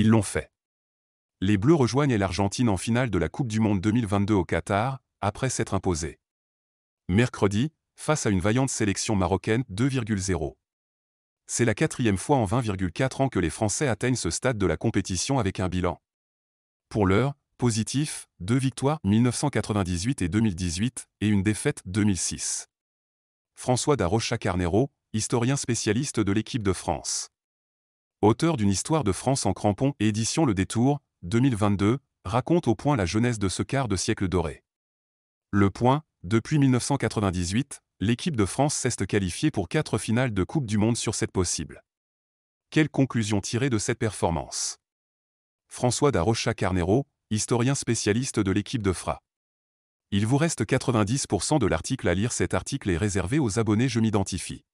Ils l'ont fait. Les Bleus rejoignent l'Argentine en finale de la Coupe du Monde 2022 au Qatar, après s'être imposés. Mercredi, face à une vaillante sélection marocaine 2,0. C'est la quatrième fois en 20,4 ans que les Français atteignent ce stade de la compétition avec un bilan. Pour l'heure, positif, deux victoires 1998 et 2018, et une défaite 2006. François Darocha Carnero, historien spécialiste de l'équipe de France auteur d'une histoire de France en crampons, édition Le Détour, 2022, raconte au point la jeunesse de ce quart de siècle doré. Le point, depuis 1998, l'équipe de France s'est qualifiée pour quatre finales de Coupe du Monde sur cette possibles. Quelle conclusion tirer de cette performance François Darocha Carnero, historien spécialiste de l'équipe de FRA. Il vous reste 90% de l'article à lire. Cet article est réservé aux abonnés Je m'identifie.